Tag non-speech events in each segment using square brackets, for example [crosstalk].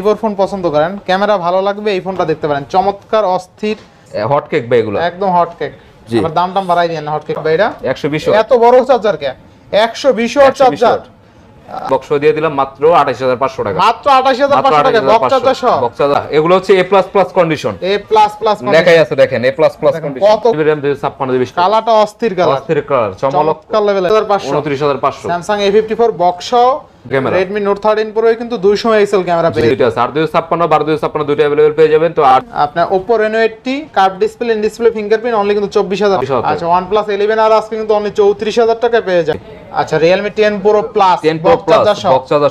ভিভোর ফোন পছন্দ করেন ক্যামেরা ভালো লাগবে এই ফোনটা দেখতে পারেন চমৎকার অস্থির হটকেক ভাই এগুলো একদম হটকেক কেক আমার দাম টাম বাড়াই দেন হটকেক কেক ভাই এটা 120 এত বড় চার্জার কে 120 ওয়াট চার্জার বক্স দিয়ে দিলাম মাত্র 28500 টাকা মাত্র 28500 টাকা বক্স চার্জার সহ বক্স চার্জার এগুলো হচ্ছে A plus plus condition A plus plus condition দেখাই আছে দেখেন এ প্লাস প্লাস কন্ডিশন কত RAM 256 কালাটা অস্থির কালার অস্থির কালার চমলক colour 29500 29500 Samsung A54 box camera Redmi Note 13 Pro এ কিন্তু 200 মেগাপিক্সেল ক্যামেরা পেয়ে যাবেন আর 256 12256 দুটো अवेलेबल পেয়ে যাবেন তো আর আপনার Oppo Reno 8T curve display in display fingerprint only কিন্তু 24000 আচ্ছা OnePlus 11 আর আজকে কিন্তু অনলি 34000 টাকায় পেয়ে যাবেন আচ্ছা Realme 10 Pro Plus 10 Pro Plus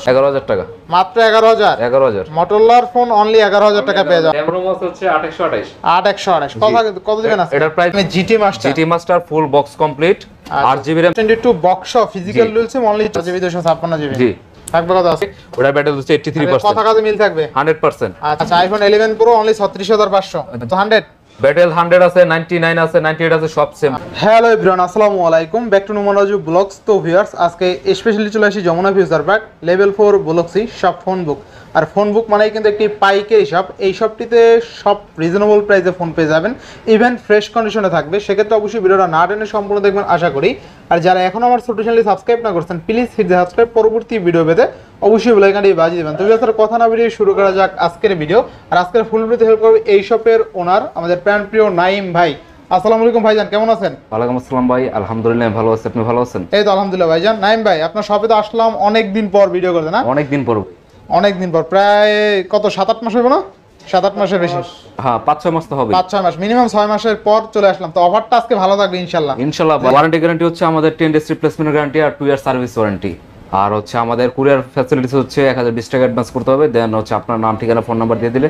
11000 টাকা মাত্র 11000 11000 Motorola ফোন অনলি 11000 টাকা পেয়ে যাবেন ক্যামেরা মাস হচ্ছে 8128 8128 কত কত দিবেন আজকে এটার price GT Master GT Master full box complete box physical রয়েছে আচ্ছা আইফোন 11 প্রো অনলি 36500 তো 100 ব্যাটেল 100 আছে 99 আছে 98 আছে সব সেম হ্যালো এভরিওয়ান আসসালামু আলাইকুম ব্যাক টু নোমোলজি ব্লগস তো ভিউয়ার্স আজকে স্পেশালি চলে আসি যমুনা ফিউচার পার্ক লেভেল 4 ব্লগসি সব ফোন বুক আর ফোন বুক মানেই কিন্তু একটি পাইকারি শপ এই শপটিতে সব রিজনেবল প্রাইসে ফোন পেয়ে যাবেন ইভেন ফ্রেশ কন্ডিশনে থাকবে সেক্ষেত্রে অবশ্যই ভিডিওটা না টেনে সম্পূর্ণ দেখবেন আশা করি আর যারা এখন আমার ছোটো চ্যানেলটি সাবস্ক্রাইব না করছেন প্লিজ হিট সাবস্ক্রাইব পরবর্তী ভিডিও পেতে অবশ্যই বেলাইকানটি বাজি দেবেন তবে আসলে কথা না বেরিয়ে শুরু করা যাক আজকের ভিডিও আর আজকের ফুল ভিডিওতে হেল্প করবে এই শপের ওনার আমাদের প্রাণ প্রিয় নাইম ভাই আসসালামু আলাইকুম ভাইজান কেমন আছেন ওয়ালাইকুম আসসালাম ভাই আলহামদুলিল্লাহ ভালো আছি আপনি ভালো আছেন এই তো আলহামদুলিল্লাহ ভাইজান নাইম ভাই আপনার শপে তো আসলাম অনেক দিন পর ভিডিও করতে না অনেক দিন পর অনেকদিন পর প্রায় কত সাত আট মাস হবে না সাত আট মাসের বেশি হ্যাঁ পাঁচ ছয় মাস তো হবে পাঁচ ছয় মাস মিনিমাম ছয় মাসের পর চলে আসলাম তো অফারটা আজকে ভালো থাকবে ইনশাল্লাহ ইনশাল্লাহ ওয়ারেন্টি গ্যারান্টি হচ্ছে আমাদের টেন রিপ্লেসমেন্ট গ্যারান্টি আর টু ইয়ার সার্ভিস ওয়ারেন্টি আর হচ্ছে আমাদের কুরিয়ার ফ্যাসিলিটিস হচ্ছে এক হাজার বিশ টাকা অ্যাডভান্স করতে হবে দেন হচ্ছে আপনার নাম ঠিকানা ফোন নাম্বার দিয়ে দিলে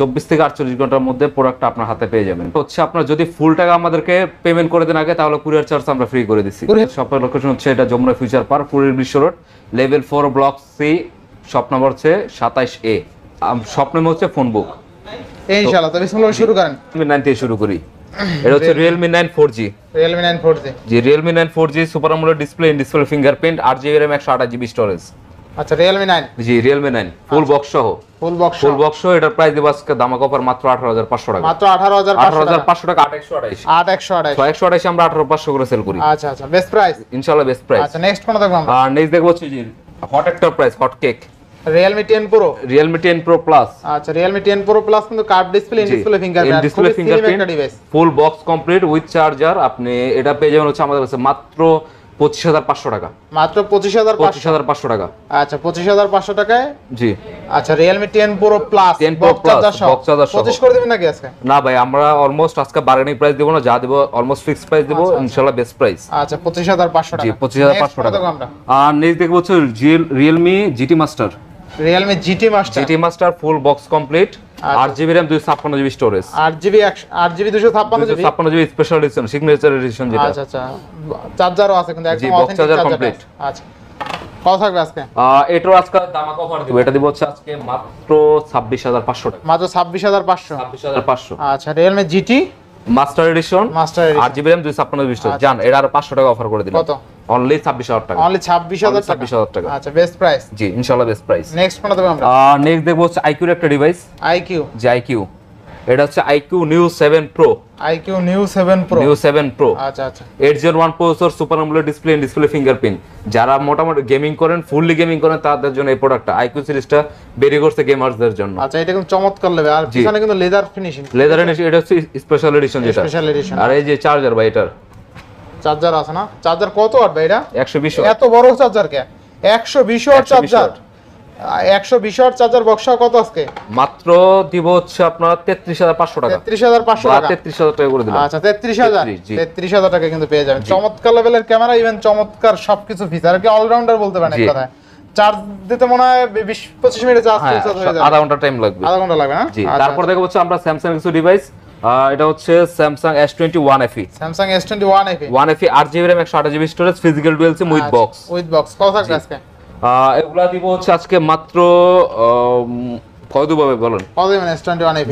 চব্বিশ থেকে আটচল্লিশ ঘন্টার মধ্যে প্রোডাক্টটা আপনার হাতে পেয়ে যাবেন হচ্ছে আপনার যদি ফুল টাকা আমাদেরকে পেমেন্ট করে দেন আগে তাহলে কুরিয়ার চার্জ আমরা ফ্রি করে দিচ্ছি সব লোকেশন হচ্ছে এটা যমুনা ফিউচার পার্ক পুরীর বিশ্ব road level four block C shop number হচ্ছে সাতাইশ এ শপ হচ্ছে ফোন বুক ফিঙ্গারপ্রিন্ট আট একশো আঠাশ জিবি স্টোরেজ আচ্ছা Realme nine G Realme nine full box সহ ফুল বক্স ফুল বক্স এটার প্রাইস দেবো দামা কপার মাত্র আঠারো হাজার পাঁচশো টাকা আঠারো হাজার আঠারো পাঁচশো টাকা আট একশো আঠাইশ আট একশো আঠাইশ আমরা আঠারো পাঁচশো সেল করি বেস্ট প্রাইস ইনশাল্লাহ বেস্ট প্রাইস নেক্সট কোনটা দেখবো আমরা দেখবো price hot cake Realme 10 Pro Realme 10 Pro Plus আচ্ছা Realme 10 Pro Plus কিন্তু curve display in display fingerprint display fingerprint full box complete with charger আপনি এটা পেয়ে যাবেন হচ্ছে আমাদের কাছে মাত্র পঁচিশ হাজার পাঁচশো টাকা মাত্র পঁচিশ হাজার পঁচিশ হাজার পাঁচশো টাকা আচ্ছা পঁচিশ হাজার পাঁচশো টাকায় জি আচ্ছা Realme ten pro plus ten pro plus পঁচিশ করে দেবেন নাকি আজকে না ভাই আমরা অলমোস্ট আজকে বার্গেনিং প্রাইস দেবো না যা দেবো অলমোস্ট ফিক্স প্রাইস দেবো ইনশাল্লাহ বেস্ট প্রাইস আচ্ছা পঁচিশ হাজার পাঁচশো টাকা পঁচিশ হাজার পাঁচশো টাকা আর নেক্সট দেখবো হচ্ছে Realme GT master Realme GT Master. GT master full box complete RGB GB 256GB storage. ছাপ্পান্ন GB storage 256GB GB edition GB দুশো ছাপ্পান্ন সিগনেচার যেটা আচ্ছা আচ্ছা চার্জারও আছে কিন্তু একদম বক্স চার্জার কমপ্লিট আচ্ছা কত থাকবে আজকে এটার আজকে দামাক অফার দিব এটা দিব হচ্ছে আজকে মাত্র 26500 টাকা মাত্র 26500 26500 আচ্ছা Realme GT master edition master আর জিবি র্যাম 256 বিশ জান এটা আর 500 টাকা অফার করে দিল কত অনলি 26000 টাকা অনলি 26000 টাকা 26000 টাকা আচ্ছা বেস্ট প্রাইস জি ইনশাআল্লাহ বেস্ট প্রাইস নেক্সট কোনটা দেব আমরা নেক্সট দেব হচ্ছে আইকিউ একটা ডিভাইস আইকিউ জি আইকিউ এটা হচ্ছে IQ Neo 7 Pro IQ Neo 7 Pro Neo 7 Pro আচ্ছা আচ্ছা 8 Gen 1 super AMOLED display display fingerprint যারা মোটামুটি গেমিং করেন ফুললি গেমিং করেন তাদের জন্য এই প্রোডাক্টটা IQ সিরিজটা বেরি করছে গেমারদের জন্য আচ্ছা এটা কিন্তু চমৎকার লাগে আর পিছনে কিন্তু লেদার ফিনিশিং লেদার ফিনিশিং এটা হচ্ছে স্পেশাল এডিশন যেটা স্পেশাল এডিশন আর এই যে চার্জার ভাই এটার চার্জার আছে না চার্জার কত ওয়াট ভাই এটা 120 এত বড় চার্জার কে 120 ওয়াট চার্জার একশো বিশ চার্জার বক্স হাজার পাঁচশো টাকা হাজার টাকা আধা ঘন্টা টাইম লাগবে আধা ঘন্টা লাগবে না আচ্ছা, তারপর আচ্ছা। দেখো আমরা স্যামসাং কিছু ডিভাইস এটা হচ্ছে Samsung S twenty one FE Samsung S twenty one FE one FE আট জিবি র্যাম একশো আঠাশ জিবি স্টোরেজ ফিজিক্যাল টুয়েলস উইথ বক্স উইথ বক্স কথা আজকে এগুলা দিব হচ্ছে আজকে মাত্র কত বলেন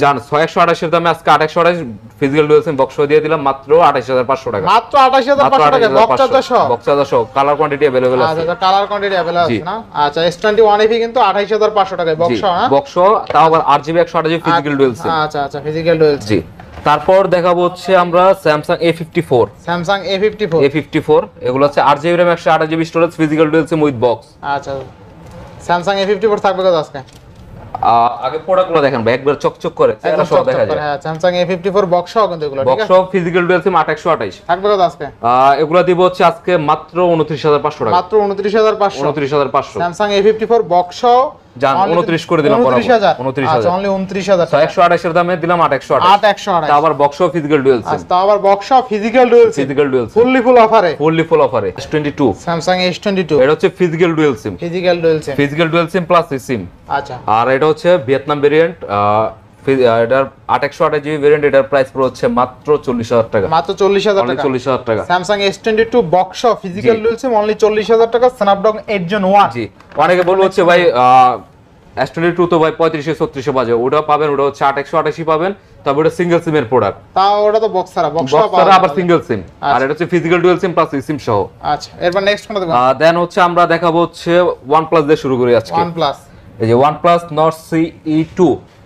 জান ছয়শো আঠাশের দামে আজকে আঠাশশো আঠাশ ফিজিক্যাল ডুয়েল বক্স দিয়ে দিলাম মাত্র আঠাশ হাজার পাঁচশো টাকা মাত্র আঠাশ হাজার পাঁচশো টাকা box charger colour quantity available আছে কালার কোয়ান্টিটি অ্যাভেলেবেল আছে না আচ্ছা এস টোয়েন্টি ওয়ান এফি কিন্তু আঠাশ হাজার পাঁচশো টাকা বক্স বক্স তাও আবার আট জিবি একশো আঠাশ ফিজিক্যাল ডুয়েল সিম আচ্ছা আচ্ছা ফিজিক্যাল ডুয়েল জি তারপর দেখাবো হচ্ছে আমরা Samsung A fifty four Samsung A fifty four A fifty four এগুলো হচ্ছে আট জিবি র্যাম একশো আঠাশ GB storage physical dual SIM with box আচ্ছা স্যামসাং এ ফিফটি ফোর থাকবে কত আজকে আগে প্রোডাক্টগুলো দেখেন ভাই একবার চকচক করে চেহারা সহ দেখা যায় হ্যাঁ Samsung A54 বক্স সহ কিন্তু এগুলো বক্স সহ ফিজিক্যাল ডুয়াল সিম 8128 থাকবে কত আজকে এগুলো দিব হচ্ছে আজকে মাত্র 29500 টাকা মাত্র 29500 29500 Samsung A54 বক্স সহ যান 29 করে দিলাম বরাবর 29000 আচ্ছা অনলি 29000 টাকা 128 এর দামে দিলাম 8128 8128 আবার box off physical dual SIM আচ্ছা আবার box off physical dual SIM physical dual SIM fully full অফারে ফুললি ফুল অফারে S22 Samsung S22 এটা হচ্ছে physical dual SIM physical dual SIM physical dual SIM plus SIM আচ্ছা আর এটা হচ্ছে ভিয়েতনাম ভেরিয়েন্ট এটার আট আঠাশ জিবি ভেরিয়েন্ট এটার প্রাইস মাত্র চল্লিশ হাজার টাকা মাত্র চল্লিশ হাজার টাকা চল্লিশ হাজার টাকা Samsung S twenty two box physical only চল্লিশ হাজার টাকা স্ন্যাপড্রাগন এইট জন ওয়ান জি অনেকে বলবো হচ্ছে ভাই এস টোয়েন্টি টু তো ভাই পঁয়ত্রিশে ছত্রিশে বাজে ওটা পাবেন ওটা হচ্ছে আঠাশি পাবেন তবে ওটা সিঙ্গেল সিম এর প্রোডাক্ট তা ওটা তো বক্স আবার সিঙ্গেল সিম আর আচ্ছা। এটা হচ্ছে ফিজিক্যাল সিম প্লাস সিম সহ আচ্ছা এরপর নেক্সট কোনটা দেন হচ্ছে আমরা দেখাবো হচ্ছে OnePlus দিয়ে শুরু করি আজকে OnePlus এই যে OnePlus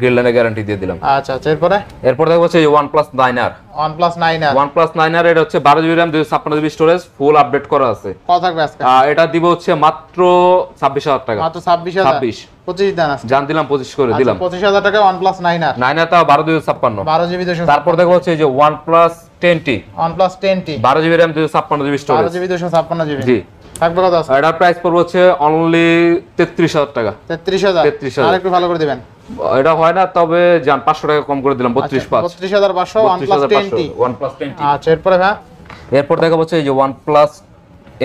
গ্রিল গ্যারান্টি দিয়ে দিলাম আচ্ছা আচ্ছা এরপরে এরপর দেখবো হচ্ছে OnePlus 9R OnePlus 9R OnePlus 9R এটা হচ্ছে 12 GB RAM 256 GB storage full update করা আছে কত থাকবে আজকে এটা দিব হচ্ছে মাত্র 26000 টাকা মাত্র 26000 26 25 আছে জান দিলাম 25 করে আচ্ছা, দিলাম 25000 টাকা OnePlus 9R 9R তা 12 256 12 জিবি তারপর দেখো হচ্ছে যে OnePlus 10T OnePlus 10T 12 GB RAM 256 GB storage 12 GB 256 GB জি থাকবে কত আছে এটার প্রাইস পড়বে হচ্ছে অনলি 33000 টাকা 33000 33000 আর একটু ভালো করে দিবেন এটা হয় না তবে যান 500 টাকা কম করে দিলাম 32 5 32500 OnePlus 20 OnePlus 20 আচ্ছা এরপরে হ্যাঁ এরপর দেখা যাচ্ছে এই যে OnePlus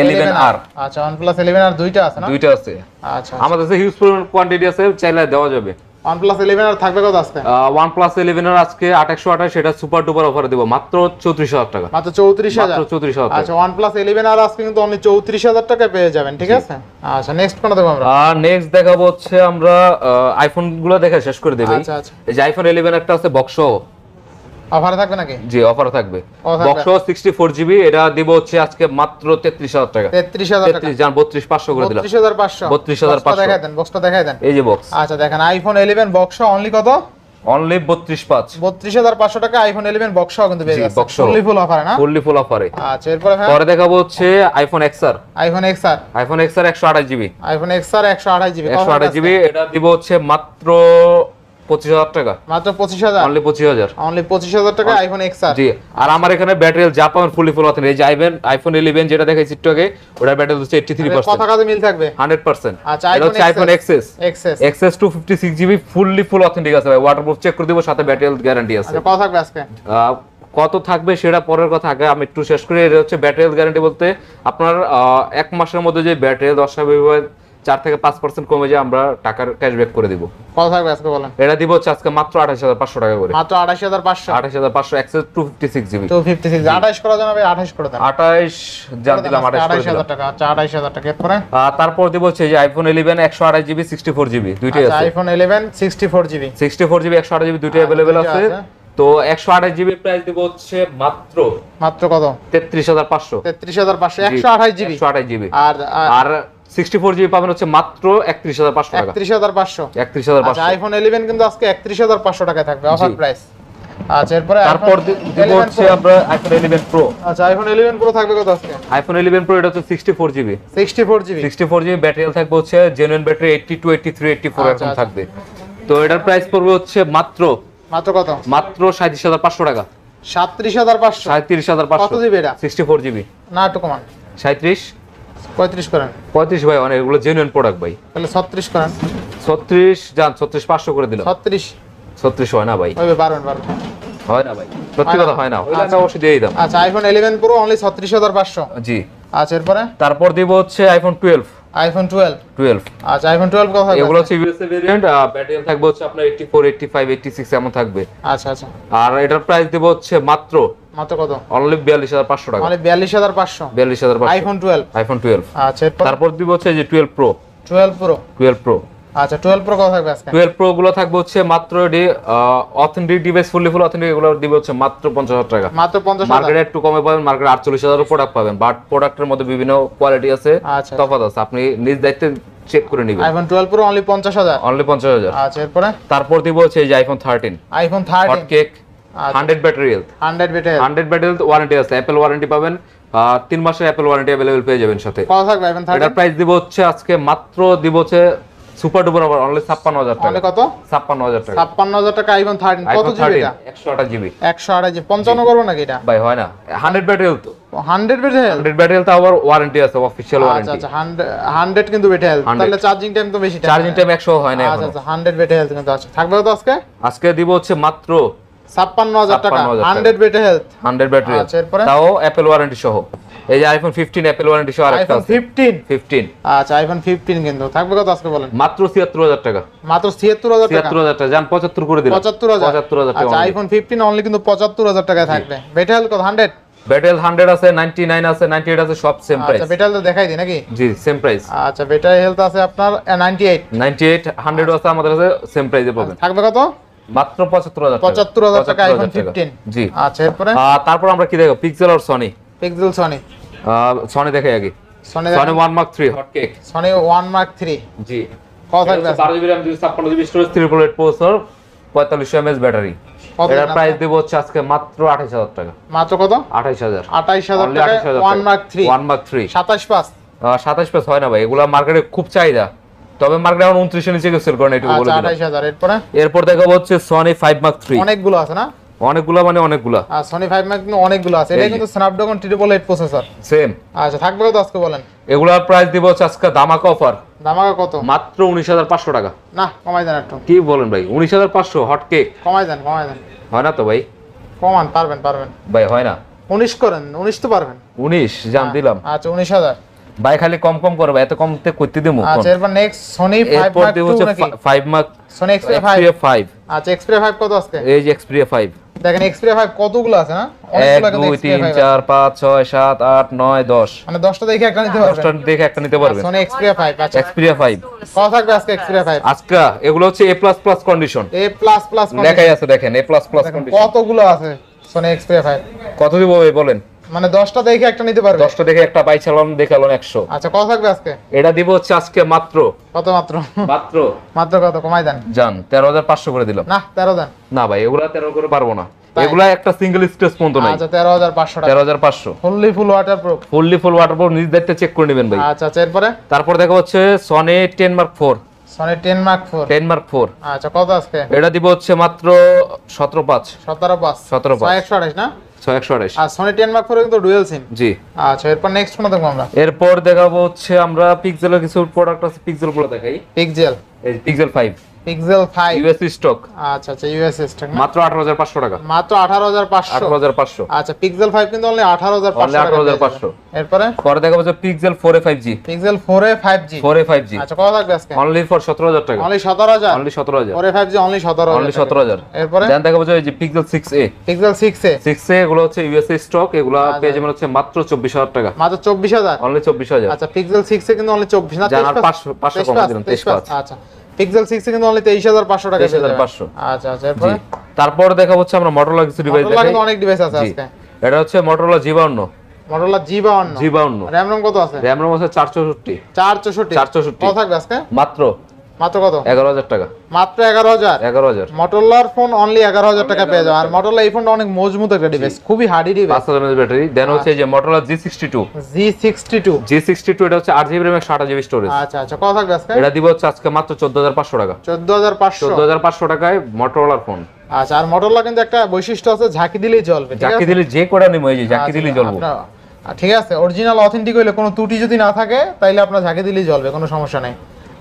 11R আচ্ছা OnePlus 11R দুইটা আছে না দুইটা আছে আচ্ছা, আচ্ছা। আমাদের কাছে হিউজ পরিমাণ কোয়ান্টিটি আছে চাইলে দেওয়া যাবে OnePlus 11 আর টাকা মাত্র 34000 মাত্র 34000 আচ্ছা OnePlus 11 আর আজকে কিন্তু আপনি 34000 টাকা পেয়ে যাবেন ঠিক আছে আচ্ছা নেক্সট কোন আমরা নেক্সট দেখাবো হচ্ছে আমরা আইফোন গুলো দেখা শেষ করে দেব আচ্ছা আচ্ছা আইফোন একটা আছে বক্স অফারে থাকবে নাকি জি অফারে থাকবে বক্স 64 এটা দিব হচ্ছে আজকে মাত্র 33000 টাকা 33000 টাকা 33 জান 32500 করে দিলাম 32500 32500 দেখায় দেন বক্সটা দেখায় দেন এই যে বক্স আচ্ছা দেখেন আইফোন 11 বক্স অনলি কত অনলি 32500 32500 টাকা আইফোন 11 বক্স কিন্তু পেয়ে যাচ্ছে ফুললি ফুল অফারে না ফুললি ফুল অফারে আচ্ছা এরপর পরে দেখাবো হচ্ছে iPhone XR iPhone XR iPhone XR 128 GB iPhone XR 128 GB 128 GB এটা দিব হচ্ছে মাত্র পঁচিশ হাজার টাকা মাত্র হাজার পঁচিশ হাজার অনলি পঁচিশ হাজার টাকা আইফোন এক্স আর এখানে ব্যাটারি ফুল আইফোন যেটা two fifty six GB fully full আছে করে সাথে ব্যাটারি গ্যারান্টি আছে আচ্ছা, কত থাকবে সেটা পরের কথা আগে আমি একটু শেষ করি এটা হচ্ছে ব্যাটারি গ্যারান্টি বলতে আপনার এক মাসের মধ্যে যে ব্যাটারি দশ চার থেকে পাঁচ পার্সেন্ট কমে যায় আমরা টাকার ক্যাশব্যাক করে দিব কত থাকবে আজকে বলেন এটা দিব হচ্ছে আজকে মাত্র আঠাশ হাজার পাঁচশো টাকা করে মাত্র আঠাশ হাজার পাঁচশো আঠাশ হাজার পাঁচশো একশো two fifty six GB two fifty six আঠাশ করে দেন আঠাশ করে দেন আঠাশ যা দিলাম আঠাশ হাজার টাকা আচ্ছা আঠাশ হাজার টাকা এরপরে তারপর দিব হচ্ছে যে আইফোন ইলেভেন একশো আঠাশ জিবি সিক্সটি ফোর জিবি দুইটাই আছে iPhone eleven sixty four GB sixty four GB একশো আঠাশ জিবি দুইটাই অ্যাভেলেবেল আছে তো একশো আঠাশ জিবি প্রাইস দিব হচ্ছে মাত্র মাত্র কত তেত্রিশ হাজার পাঁচশো তেত্রিশ হাজার পাঁচশো একশো আঠাশ জিবি একশো আঠাশ জিবি আর আর হচ্ছে মাত্র একত্রিশ হাজার পাঁচশো টাকা একত্রিশ হাজার পাঁচশো একত্রিশ হাজার পাঁচশো আইফোন আচ্ছা, ইলেভেন কিন্তু আইফোন 11 আচ্ছা, আচ্ছা, থাকবে কত ব্যাটারি থাকবে হচ্ছে জেনুইন ব্যাটারি 82 83 84 থাকবে তো এটার প্রাইস পড়বে হচ্ছে মাত্র মাত্র কত মাত্র 37500 টাকা 37500 37500 কত জিবি এটা 64 জিবি না একটু 35 করেন 35 ভাই অনেক এগুলো জেনুইন প্রোডাক্ট ভাই তাহলে 36 করেন 36 যান 36 500 করে দিলাম 36 36 হয় না ভাই ওই 12 12 হয় না ভাই সত্যি কথা হয় না আচ্ছা। অবশ্যই দিয়ে আচ্ছা আইফোন 11 প্রো অনলি 36500 জি আচ্ছা এরপরে তারপর দিব হচ্ছে আইফোন 12 আইফোন 12 12 আচ্ছা আইফোন 12 কত থাকবে এগুলো সিবিএস এর ভেরিয়েন্ট আর ব্যাটারি থাকবে হচ্ছে আপনার 84 85 86 এমন থাকবে আচ্ছা আচ্ছা আর এটার প্রাইস দেব হচ্ছে মাত্র মাত্র কত অনলি 42500 টাকা মানে 42500 42500 আইফোন 12 আইফোন 12 আচ্ছা তারপর দিব হচ্ছে যে 12 প্রো 12 প্রো 12 প্রো আচ্ছা 12 প্রো কত থাকবে আজকে 12 প্রো গুলো থাকবে হচ্ছে মাত্র authentic device fully full authentic এগুলো দিবে হচ্ছে মাত্র 50000 টাকা মাত্র 50000 মার্কেটে একটু কমে পাবেন মার্কেটে 48000 এর প্রোডাক্ট পাবেন বাট প্রোডাক্টের মধ্যে বিভিন্ন কোয়ালিটি আছে আচ্ছা। তফাৎ আছে আপনি নিজ দায়িত্বে চেক করে নেবেন আইফোন 12 প্রো অনলি 50000 অনলি 50000 আচ্ছা এরপরে তারপর দিব হচ্ছে এই যে iPhone 13 iPhone 13 hot cake 100 battery health 100 battery 100 battery health warranty আছে অ্যাপল ওয়ারেন্টি পাবেন তিন মাসের অ্যাপল ওয়ারেন্টি अवेलेबल পেয়ে যাবেন সাথে কত থাকবে আইফোন 13 এটার প্রাইস দিব হচ্ছে আজকে মাত্র দিব হচ্ছে সুপার ডুপার অনলি 56000 টাকা কত 56000 টাকা 56000 টাকা আইফোন 13 কত জিবি এটা জিবি জিবি 55 করব নাকি এটা ভাই হয় না 100 ব্যাটারি 100 ব্যাটারি 100 ব্যাটারি তো আবার ওয়ারেন্টি আছে অফিশিয়াল ওয়ারেন্টি আচ্ছা আচ্ছা 100 কিন্তু ব্যাটারি তাহলে চার্জিং টাইম তো বেশি চার্জিং টাইম 100 হয় না আচ্ছা আচ্ছা 100 ব্যাটারি কিন্তু আছে থাকবে তো আজকে আজকে দিব হচ্ছে মাত্র ছাপ্পান্ন হাজার টাকা hundred better health hundred battery তাও অ্যাপেল ওয়ারেন্টি সহ এই যে আইফোন 15 অ্যাপল ওয়ারেন্টি সহ আরেকটা আইফোন 15 15 আচ্ছা আইফোন 15 কিন্তু থাকবে কত আজকে বলেন মাত্র 76000 টাকা মাত্র 76000 টাকা 76000 টাকা জান 75 করে দিলাম 75000 75000 টাকা আচ্ছা আইফোন 15 অনলি কিন্তু 75000 টাকায় থাকবে ব্যাটারি কত 100 বেটেল 100 আছে 99 আছে 98 আছে সব সেম প্রাইস আচ্ছা বেটেল তো দেখাই দিই নাকি জি সেম প্রাইস আচ্ছা বেটার হেলথ আছে আপনার 98 98 100 আছে আমাদের আছে সেম প্রাইসে পাবেন আচ্ছা, থাকবে কত মাত্র 75000 75000 টাকা আইফোন 15 জি আচ্ছা এরপর তারপর আমরা কি দেখো পিক্সেল আর সনি পিক্সেল সনি সনে দেখে আগে সনে সনে 1 মার্ক 3 হট কেক সনে 1 মার্ক 3 জি কত থাকবে 12 GB RAM 256 GB storage triple eight processor 4500 mAh battery price দেব হচ্ছে আজকে মাত্র 28000 টাকা মাত্র কত 28000 28000 টাকা 1 মার্ক 3 1 মার্ক 3 পাস হয় না ভাই এগুলা মার্কেটে খুব চাহিদা তবে মার্কেট এখন 29 এর নিচে গেছে সেল করে না এটা আচ্ছা, বলে 28000 এরপর এরপর দেখাবো হচ্ছে সনি 5 মার্ক 3 অনেকগুলো আছে না অনেকগুলা মানে অনেকগুলা আর সনি 5 ম্যাক অনেকগুলা আছে এটা কিন্তু স্ন্যাপড্রাগন 888 প্রসেসর सेम আচ্ছা থাকবে কত আজকে বলেন এগুলার প্রাইস দিব আজকে ধামাকা অফার ধামাকা কত মাত্র 19500 টাকা না কমাই দেন একটু কি বলেন ভাই 19500 হট কেক কমাই দেন কমাই দেন হয় না তো ভাই কমান পারবেন পারবেন ভাই হয় না 19 করেন 19 তো পারবেন 19 জান হ্যাঁ, দিলাম আচ্ছা 19000 ভাই খালি কম কম করবে এত কমতে করতে দিমু আচ্ছা এরপর নেক্সট সনি 5 মার্ক 2 নাকি 5 মার্ক সনি এক্সপ্রিয়া 5 আচ্ছা এক্সপ্রিয়া 5 কত আজকে এই যে এক্সপ্রিয়া 5 দেখেন এক্সপি 5 কতগুলো আছে হ্যাঁ 1 2 3 4 5 6 7 8 9 10 মানে 10টা দেখে একটা নিতে পারবেন 10টা দেখে একটা নিতে পারবেন সোনি এক্সপি 5 আচ্ছা এক্সপি আচ্ছা। 5 কত থাকবে আজকে এক্সপি 5 আজকে এগুলো হচ্ছে A plus plus condition A plus plus দেখাই আছে দেখেন এ প্লাস প্লাস কন্ডিশন কতগুলো আছে সোনি এক্সপি 5 কত দিব ভাই বলেন মানে 10টা দেখে একটা নিতে পারবে 10টা দেখে একটা পাইছিলাম দেখালাম 100 আচ্ছা কত থাকবে আজকে এটা দিব হচ্ছে আজকে মাত্র কত মাত্র মাত্র মাত্র কত কমাই দেন জান 13500 করে দিলাম না 13 দেন না ভাই এগুলা 13 করে পারবো না এগুলা একটা সিঙ্গেল স্টেজ পর্যন্ত নাই আচ্ছা 13500 টাকা 13500 fully full waterproof fully full waterproof নিজ দায়িত্বে চেক করে নেবেন ভাই আচ্ছা আচ্ছা এরপরে তারপর দেখা হচ্ছে সনে 10 মার্ক 4 সনে 10 মার্ক 4 10 মার্ক 4 আচ্ছা কত আজকে এটা দিব হচ্ছে মাত্র 175 175 175 128 না সনি কিন্তু সিম জি আচ্ছা এরপর নেক্সট আমরা এরপর দেখাবো হচ্ছে আমরা পিক্সেলের কিছু প্রোডাক্ট আছে পিক্সেল গুলো দেখাই পিক্সেল এই Pixel five Pixel 5 US stock আচ্ছা আচ্ছা ইউএস স্টক মাত্র 18500 টাকা মাত্র 18500 18500 আচ্ছা পিক্সেল 5 কিন্তু অনলি 18500 টাকা 18500 এরপরে পরে দেখাবো যে pixel 4a 5G pixel 4a 5G 4a 5G আচ্ছা কত লাগবে আজকে অনলি ফর 17000 টাকা only 17000 only 17000 4a 5G only 17000 only 17000 এরপরে দেন দেখাবো যে যে pixel 6a pixel 6a 6a এগুলো হচ্ছে ইউএস স্টক এগুলো পেয়ে যাবেন হচ্ছে মাত্র 24000 টাকা মাত্র 24000 অনলি 24000 আচ্ছা পিক্সেল 6a কিন্তু অনলি 24000 না 500 500 কম দিলাম 25 আচ্ছা পিক্সেল 6 কিন্তু অনলি 23500 টাকা 23500 আচ্ছা আচ্ছা এরপর তারপর দেখাবো হচ্ছে আমরা মোটরোলা কিছু ডিভাইস দেখাই মোটরোলা অনেক ডিভাইস আছে আজকে এটা হচ্ছে Motorola G52 Motorola G52 G52 RAM ROM কত আছে RAM ROM আছে 464 464 464 কত থাকবে আজকে মাত্র মাত্র কত টাকা মাত্র ফোন অনলি টাকা পেয়ে আর এই ফোনটা অনেক মজবুত একটা ডিভাইস খুবই হার্ডি ডিভাইস ব্যাটারি দেন হচ্ছে যে এটা হচ্ছে স্টোরেজ আচ্ছা আচ্ছা কত থাকবে আজকে এটা দিব হচ্ছে আজকে মাত্র পাঁচশো টাকা টাকায় মোটরলার ফোন আচ্ছা আর মোটরলা কিন্তু একটা বৈশিষ্ট্য আছে ঝাঁকি দিলেই জ্বলবে ঝাঁকি দিলে যে কোটা নেমে যায় ঝাঁকি আচ্ছা, দিলেই জ্বলবে ঠিক আছে অরিজিনাল অথেন্টিক হইলে কোনো ত্রুটি যদি না থাকে তাইলে আপনার ঝাঁকি দিলেই জ্বলবে কোনো সমস্যা নেই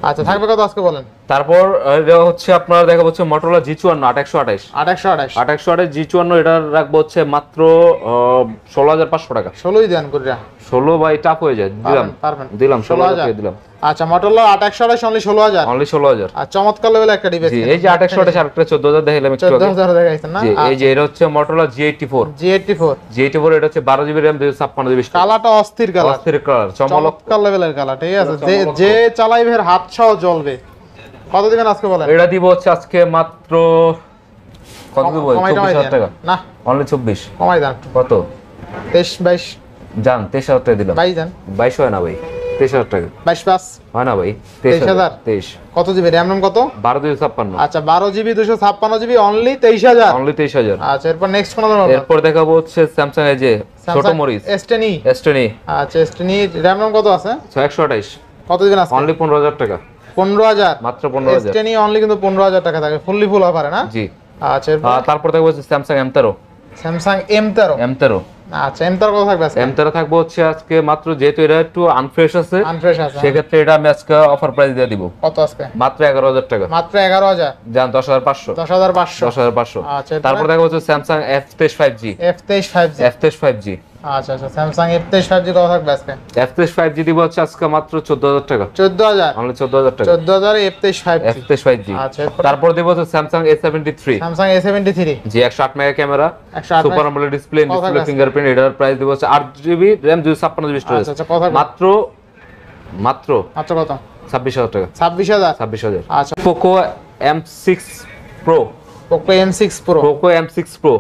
আচ্ছা থাকবে কত আজকে বলেন তারপর দেওয়া হচ্ছে আপনার দেখা হচ্ছে মটোরোলা জি চুয়ান্ন আট আঠাশ আট একশো আঠাশ আট একশো আঠাশ জি চুয়ান্ন এটা রাখবো হচ্ছে মাত্র ষোলো হাজার পাঁচশো টাকা ষোলোই দেন করে ষোলো বাই টাপ হয়ে যায় দিলাম দিলাম ষোলো হাজার দিলাম আচ্ছা মটোরোলা আট একশো আঠাশ ষোলো হাজার অনলি ষোলো হাজার আর চমৎকার লেভেল একটা ডিভাইস এই যে আট একশো আঠাশ চোদ্দ হাজার দেখলাম এই যে আচ্ছা। এটা হচ্ছে Motorola G eighty four G eighty four G eighty four এটা হচ্ছে বারো জিবি র্যাম দুশো ছাপ্পান্ন জিবি কালারটা অস্থির কালার অস্থির কালার চমৎকার লেভেলের কালার ঠিক আছে যে যে চালাইবে হাত সহ জ্বলবে কত দিবেন আজকে বলেন এটা দিব হচ্ছে আজকে মাত্র কত দিব চব্বিশ হাজার টাকা না অনলি চব্বিশ কমাই দেন কত তেইশ বাইশ যান তেইশ হাজার টাকা দিলাম ভাই যান বাইশ হয় না ভাই তেইশ হাজার টাকা বাইশ পাঁচ হয় না ভাই তেইশ হাজার তেইশ কত জিবি র্যাম নাম কত বারো দুশো ছাপ্পান্ন আচ্ছা বারো জিবি দুশো ছাপ্পান্ন জিবি অনলি তেইশ হাজার অনলি তেইশ হাজার আচ্ছা এরপর নেক্সট কোন এরপর দেখাবো হচ্ছে স্যামসাং এর যে ছোট মরিচ এস্টেনি এস্টেনি e। e। আচ্ছা এস্টেনি র্যাম নাম কত আছে একশো আঠাইশ কত দিবেন আছে অনলি পনেরো হাজার টাকা পনেরো হাজার মাত্র পনেরো হাজার এস্টেনি অনলি e কিন্তু পনেরো হাজার টাকা থাকে ফুললি ফুল হবে না জি আচ্ছা তারপর দেখবো স্যামসাং এম তেরো স্যামসাং এম তেরো এম তেরো আচ্ছা এমতার থাকবে আজকে এমতার থাকবে হচ্ছে আজকে মাত্র যেহেতু এটা একটু আনফ্রেশ আছে আনফ্রেশ আছে হ্যাঁ। সেক্ষেত্রে এটা আমি অফার প্রাইস দিয়ে দিব কত আজকে মাত্র এগারো হাজার টাকা মাত্র হাজার পাঁচশো দশ হাজার পাঁচশো আচ্ছা তারপর দেখা হচ্ছে Samsung F five Samsung F23 5G F23 5G five G আচ্ছা আচ্ছা স্যামসাং এফ তেইশ চোদ্দ হাজার টাকা চোদ্দ হাজার চোদ্দ হাজার চোদ্দ হাজার আচ্ছা, এফ তেইশ তারপর দিব একশো আট mega camera super AMOLED display fingerprint এটার প্রাইস দিব হচ্ছে জিবি র্যাম দুশো ছাপ্পান্ন জিবি আচ্ছা, আচ্ছা, স্টোরেজ মাত্র মাত্র মাত্র কত ছাব্বিশ হাজার টাকা ছাব্বিশ হাজার ছাব্বিশ হাজার আচ্ছা Poco M six pro Poco M six pro Poco M six pro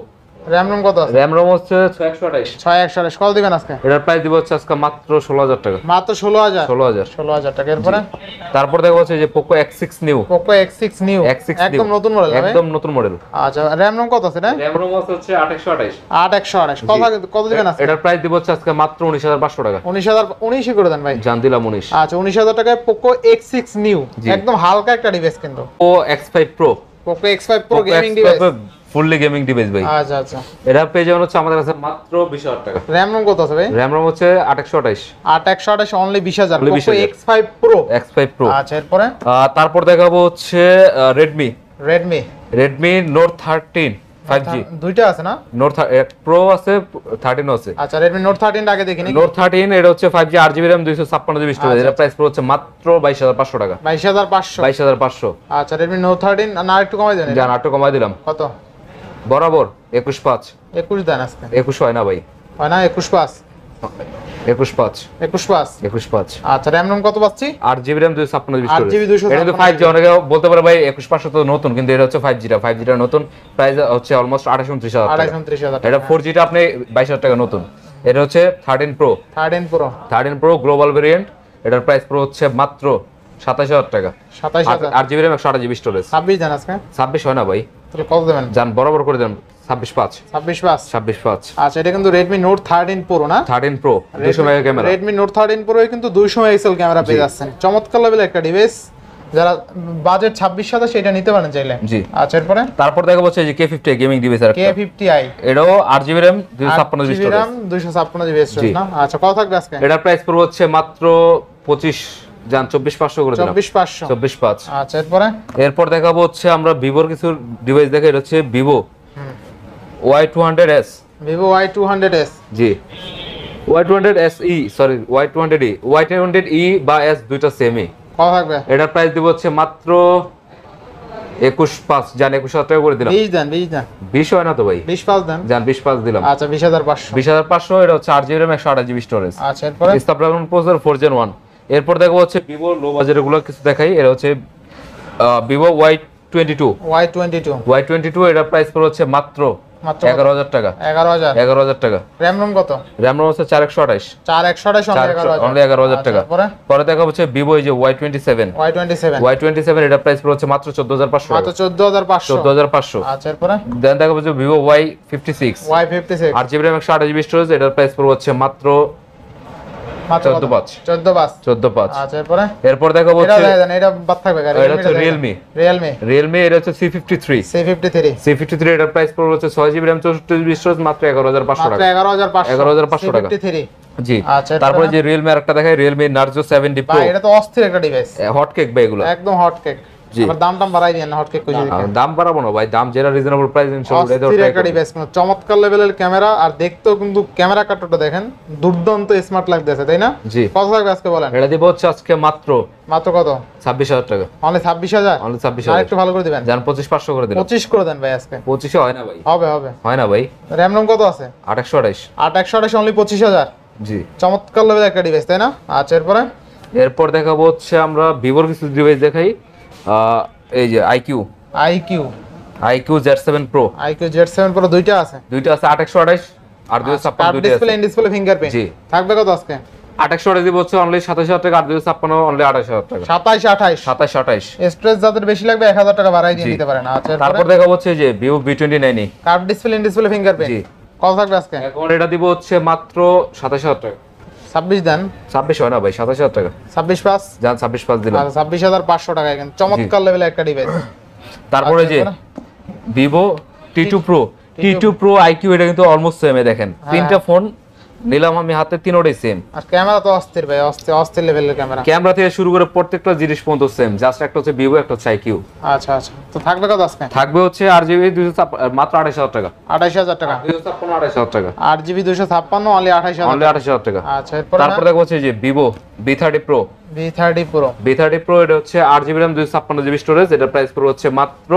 RAM ROM কত র্যাম রোম হচ্ছে 6128 6128 মাত্র 16000 টাকা মাত্র 16000 টাকা এরপরে তারপর দেখো হচ্ছে যে Poco X6 new Poco X6 new একদম নতুন মডেল একদম নতুন মডেল আচ্ছা র্যাম রোম কত আছে কত দিবেন আজকে এটার প্রাইস দিব হচ্ছে আজকে মাত্র 19500 টাকা 19000 19 করে দেন ভাই জান দিলাম 19 আচ্ছা হাজার টাকায় পোকো X6 নিউ একদম হালকা একটা ডিভাইস কিন্তু Poco X5 Pro Poco X5 Pro gaming device fully gaming device ভাই আচ্ছা আচ্ছা এটা পেয়ে যাবেন হচ্ছে আমাদের কাছে মাত্র 20000 টাকা র‍্যাম রম কত আছে ভাই র‍্যাম রম হচ্ছে 828 828 only 20000 Poco X5 Pro X5 Pro আচ্ছা এরপরে তারপর দেখাবো হচ্ছে Redmi Redmi Redmi Note 13 5G আচ্ছা, দুইটা আছে না প্রো আছে 13 আছে আচ্ছা Redmi Note 13 Note 13 এটা হচ্ছে 5G RGB RAM 256 GB storage এটা প্রাইস পড়ছে মাত্র 22500 টাকা 22500 22500 আচ্ছা Redmi Note 13 না একটু কমাই দেন জান একটু কমাই দিলাম কত বরাবর একুশ পাঁচ একুশ দেন আজকে একুশ হয় না ভাই হয় না একুশ পাঁচ একুশ পাঁচ একুশ পাঁচ একুশ পাঁচ আচ্ছা র্যাম কত পাচ্ছি জিবি র্যাম জিবি এটা অনেকে বলতে পারে ভাই একুশ পাঁচশো তো নতুন কিন্তু এটা হচ্ছে নতুন প্রাইস হচ্ছে অলমোস্ট আঠাশ উনত্রিশ হাজার এটা ফোর টা আপনি বাইশ হাজার টাকা নতুন এটা হচ্ছে thirteen pro thirteen pro thirteen pro global variant এটার প্রাইস প্রো হচ্ছে মাত্র সাতাশ হাজার টাকা জিবি র্যাম একশো জিবি স্টোরেজ ছাব্বিশ ছাব্বিশ হয় না ভাই যান বরাবর করে দেন আচ্ছা কিন্তু যারা বাজেট 26 সাদা সেটা নিতে পারেন চাইলে আচ্ছা তারপর দেখা যাচ্ছে যে K50 গেমিং ডিভাইস আর K50i এটাও 8 GB RAM 256 GB storage RAM 256 আচ্ছা কত প্রাইস পড়বে হচ্ছে মাত্র পঁচিশ যান করে আচ্ছা এরপরে এরপর দেখাবো হচ্ছে আমরা কিছু ডিভাইস দেখা এটা হচ্ছে জি e, e। e বা সেমই কত থাকবে এটার প্রাইস দিব হচ্ছে মাত্র একুশ পাঁচ যান একুশ হাজার টাকা করে দিলাম বিশ দেন দেন হয় না তো ভাই বিশ পাঁচ দেন যান বিশ পাঁচ দিলাম আচ্ছা বিশ হাজার পাঁচশো বিশ হাজার পাঁচশো এটা হচ্ছে আট জিবি র্যাম একশো আঠাশ জিবি স্টোরেজ আচ্ছা এরপরে Snapdragon processor four Gen one এরপর দেখো হচ্ছে ভিভো লো বাজেটের গুলো কিছু দেখাই এটা হচ্ছে Vivo Y twenty two Y twenty two Y twenty two এটার প্রাইস পড়ে হচ্ছে মাত্র টাকা টাকা কত হচ্ছে আঠাশ চার একশো আঠাশ অনলি এগারো হাজার টাকা পরে দেখা হচ্ছে ভিভো যে Y twenty seven Y twenty seven twenty seven এটা প্রাইস মাত্র পাঁচশো মাত্র হাজার পাঁচশো চোদ্দ হাজার আচ্ছা, দেন হচ্ছে Vivo Y fifty six Y fifty six GB storage এটার প্রাইস পড়ে হচ্ছে মাত্র 14 পাঁচ 14 পাঁচ 14 পাঁচ আচ্ছা এরপরে আচ্ছা, তারপরে যে রিয়েলমি আর একটা দেখায় রিয়েলমি নার্জো সেভেন ডি এটা তো অস্থির একটা হট কেক বা একদম হট কেক দাম দাম বাড়াবো ভাই দাম যেটা চমৎকার লেভেলের ক্যামেরা কিন্তু ক্যামেরা দুর্দান্ত স্মার্ট আজকে মাত্র টাকা ভালো করে দিবেন করে করে দেন ভাই আজকে হয় না ভাই হবে হয় না ভাই র‍্যাম রম কত আছে জি চমৎকার তাই না আচ্ছা, এরপরে এরপর দেখাবো হচ্ছে আমরা ভিভোর কিছু ডিভাইস দেখাই এই যে iQOO iQOO iQOO Z seven pro iQOO Z seven pro দুইটা আছে দুইটা আছে আট একশো আঠাশ আর দুই আচ্ছা, ছাপ্পান্ন দুইটা ডিসপ্লে ইন ডিসপ্লে ফিঙ্গারপ্রিন্ট জি থাকবে কত আজকে আঠাশশো টাকা দিব হচ্ছে অনলি সাতাশ হাজার টাকা আর দুই ছাপ্পান্ন অনলি আঠাশ হাজার টাকা সাতাশ আঠাশ সাতাশ আঠাশ স্ট্রেস যাদের বেশি লাগবে এক হাজার টাকা বাড়াই দিয়ে নিতে পারেন আচ্ছা তারপর দেখা হচ্ছে যে Vivo V twenty nine curve display in display fingerprint জি কত থাকবে আজকে এখন এটা দিব হচ্ছে মাত্র সাতাশ হাজার টাকা ছাব্বিশ দেন ছাব্বিশ হয় না ভাই সাতাশ হাজার টাকা ছাব্বিশ পাঁচ যান ছাব্বিশ পাঁচ দিলাম আচ্ছা, ছাব্বিশ হাজার পাঁচশো টাকা এখন চমৎকার লেভেলের একটা ডিভাইস তারপরে আচ্ছা, যে Vivo T two pro T two pro iQOO এটা কিন্তু অলমোস্ট সেমে দেখেন হ্যাঁ। তিনটা ফোন নিলাম আমি হাতে সেম আর ক্যামেরা তো অস্থির ভাই অস্থির অস্থির লেভেলের ক্যামেরা ক্যামেরা থেকে শুরু করে প্রত্যেকটা জিনিস পর্যন্ত সেম জাস্ট একটা হচ্ছে ভিভো একটা হচ্ছে আইকিউ আচ্ছা আচ্ছা তো থাকবে কত আজকে থাকবে হচ্ছে আর জিবি মাত্র আঠাশ হাজার টাকা আঠাশ হাজার টাকা ছাপ্পান্ন হাজার টাকা জিবি ছাপ্পান্ন হাজার টাকা আচ্ছা তারপর দেখো হচ্ছে যে Vivo V thirty pro V thirty pro V thirty pro এটা হচ্ছে আট জিবি রাম দুইশো ছাপ্পান্ন জিবি স্টোরেজ এটা প্রাইস পড়বে হচ্ছে মাত্র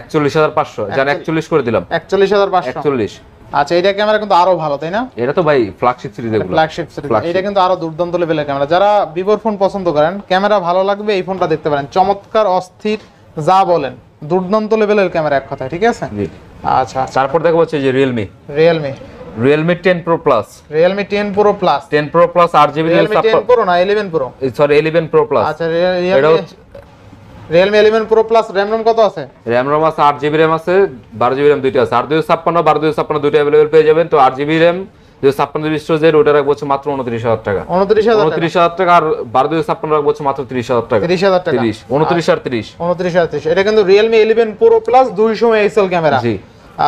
একচল্লিশ হাজার পাঁচশো যার একচল্লিশ করে দিলাম একচল্লিশ হাজার পাঁচশো একচল্লিশ আচ্ছা এটা ক্যামেরা কিন্তু আরো ভালো তাই না এটা তো ভাই ফ্ল্যাগশিপ সিরিজ এগুলো ফ্ল্যাগশিপ সিরিজ এটা কিন্তু আরো দুর্দান্ত লেভেলের ক্যামেরা যারা ভিভোর ফোন পছন্দ করেন ক্যামেরা ভালো লাগবে এই ফোনটা দেখতে পারেন চমৎকার অস্থির যা বলেন দুর্দান্ত লেভেলের ক্যামেরা এক কথা ঠিক আছে আচ্ছা তারপর দেখো হচ্ছে যে Realme Realme Realme 10 Pro Plus Realme 10 Pro Plus 10 Pro Plus 8GB RAM 10 Pro না 11 Pro সরি 11 Pro Plus আচ্ছা এটা Realme Element Pro Plus RAM ROM কত আছে RAM ROM আছে 8 GB RAM আছে 12 GB RAM দুটো আছে 256 12256 দুটো अवेलेबल পেয়ে যাবেন তো 8 GB RAM 256 56 GB স্টোরেজের ওটা রাখবো মাত্র 29000 টাকা 29000 29000 টাকা আর 12256 রাখবো মাত্র 30000 টাকা 30000 টাকা 30 29 আর 30 29 আর 30 এটা কিন্তু Realme 11 Pro Plus 200 MP camera জি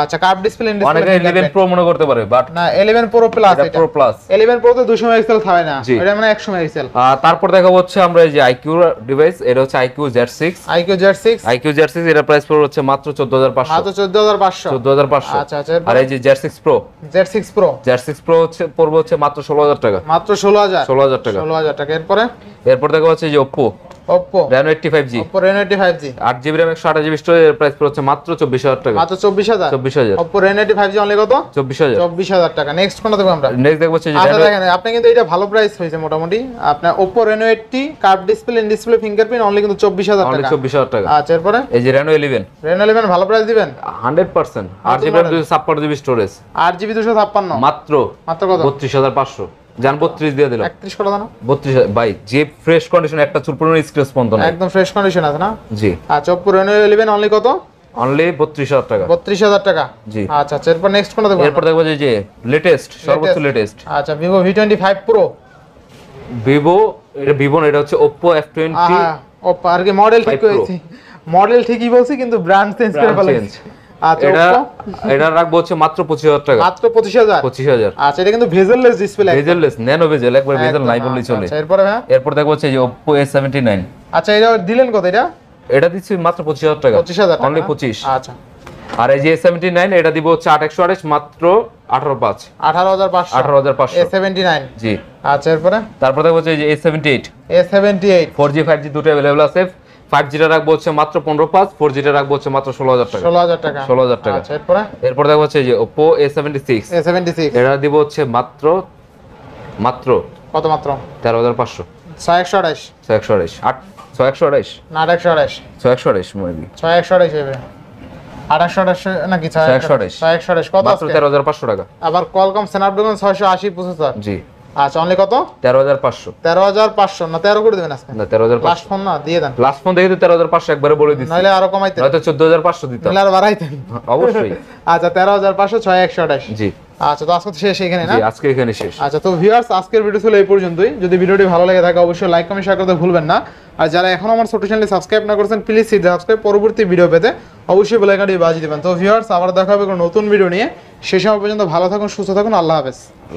আচ্ছা কার্ভ ডিসপ্লে অনেকে 11 প্রো মনে করতে পারে বাট না 11 প্রো প্লাস এটা প্রো প্লাস 11 প্রো তো 200 মেগাপিক্সেল থাকে না এটা মানে 100 মেগাপিক্সেল তারপর দেখা হচ্ছে আমরা এই যে IQ ডিভাইস এটা হচ্ছে IQ Z6 IQ Z6 IQ Z6 এর প্রাইস পড় হচ্ছে মাত্র 14500 মাত্র 14500 14500 আচ্ছা আচ্ছা আর এই যে Z6 Pro Z6 Pro Z6 Pro হচ্ছে পড়বে হচ্ছে মাত্র 16000 টাকা মাত্র 16000 16000 টাকা 16000 টাকা এরপরে এরপর দেখা হচ্ছে যে Oppo Oppo Reno 85G Oppo Reno 85G 8GB RAM storage price পড়ছে মাত্র 24000 টাকা টাকা নেক্সট কোনটা দেখব আমরা নেক্সট দেখব হচ্ছে আচ্ছা দেখেন আপনি কিন্তু এটা ভালো প্রাইস হয়েছে মোটামুটি আপনার Oppo display display fingerprint only কিন্তু 24000 টাকা অনলি টাকা আচ্ছা এরপরে এই যে Reno 11 Reno ভালো প্রাইস দিবেন 100% 8GB RAM 256GB storage 8GB 256 মাত্র মাত্র কত 32500 যান 32 দিয়ে দিল 31 করে দাও 32 ভাই যে ফ্রেশ কন্ডিশন একটা চুল পুরনো স্ক্র্যাচ পন্ত না একদম ফ্রেশ কন্ডিশন আছে না জি আচ্ছা পুরনো নেবেন অনলি কত অনলি 32000 টাকা 32000 টাকা জি আচ্ছা আচ্ছা এরপর নেক্সট কোনটা দেখব এরপর দেখব যে যে লেটেস্ট সর্বোচ্চ লেটেস্ট আচ্ছা Vivo V25 Pro Vivo এটা Vivo না এটা হচ্ছে Oppo F20 Oppo আর কি মডেল ঠিক হয়েছে মডেল ঠিকই বলছি কিন্তু ব্র্যান্ড চেঞ্জ করে ফেলেছি আচ্ছা, এটা এটা টাকা মাত্র 25000 25000 আচ্ছা আচ্ছা, আচ্ছা এরপর হ্যাঁ যে Oppo A79 আচ্ছা এটা দিলেন কত এটা এটা দিচ্ছি মাত্র 25000 টাকা 25000 অনলি 25 আচ্ছা আর এই যে A79 এটা দিব হচ্ছে 8128 মাত্র 185 18500 18500 A79 জি আচ্ছা এরপর তারপর দেখবো হচ্ছে এই যে দুটো अवेलेबल আছে ফাইভ জিটা রাখবো হচ্ছে মাত্র পনেরো পাঁচ ফোর জিটা রাখবো হচ্ছে মাত্র ষোলো হাজার টাকা ষোলো হাজার টাকা ষোলো হাজার টাকা আচ্ছা, এরপর দেখবো হচ্ছে যে Oppo A seventy six A seventy six এটা দিব হচ্ছে মাত্র মাত্র কত মাত্র তেরো হাজার পাঁচশো ছয় একশো আড়াইশ ছয় একশো আড়াইশ আট ছয় একশো আড়াইশ না আট একশো আড়াইশ ছয় একশো আড়াইশ মেবি ছয় একশো আড়াইশ হবে আঠাশশো আঠাশশো নাকি ছয় একশো আড়াইশ ছয় একশো আড়াইশ কত তেরো হাজার পাঁচশো টাকা আবার কলকম স্ন্যাপড্রাগন ছয়শো আশি প্রসেসর জি আচ্ছা অনলি কত 13500 13500 না 13 করে দিবেন আজকে না 13500 ফোন না দিয়ে দেন ফোন তো 13500 একবারে বলে দিছি আরো কমাইতেন 14500 দিতাম আর বাড়াইতেন অবশ্যই [laughs] আচ্ছা 13500 6128 জি আচ্ছা তো আজকে শেষ এখানে না আজকে এখানে শেষ আচ্ছা তো ভিউয়ার্স আজকের ভিডিও ছিল এই পর্যন্তই যদি ভিডিওটি ভালো লাগে থাকে অবশ্যই লাইক কমেন্ট শেয়ার করতে ভুলবেন না আর যারা এখনো আমার ছোট চ্যানেলটি সাবস্ক্রাইব না করেছেন প্লিজ সাবস্ক্রাইব পরবর্তী ভিডিও পেতে অবশ্যই বেল আইকনটি বাজিয়ে দিবেন তো ভিউয়ার্স আবার দেখা হবে কোনো নতুন ভিডিও নিয়ে সেই সময় পর্যন্ত ভালো থাকুন সুস্থ থাকুন আল্লাহ হাফেজ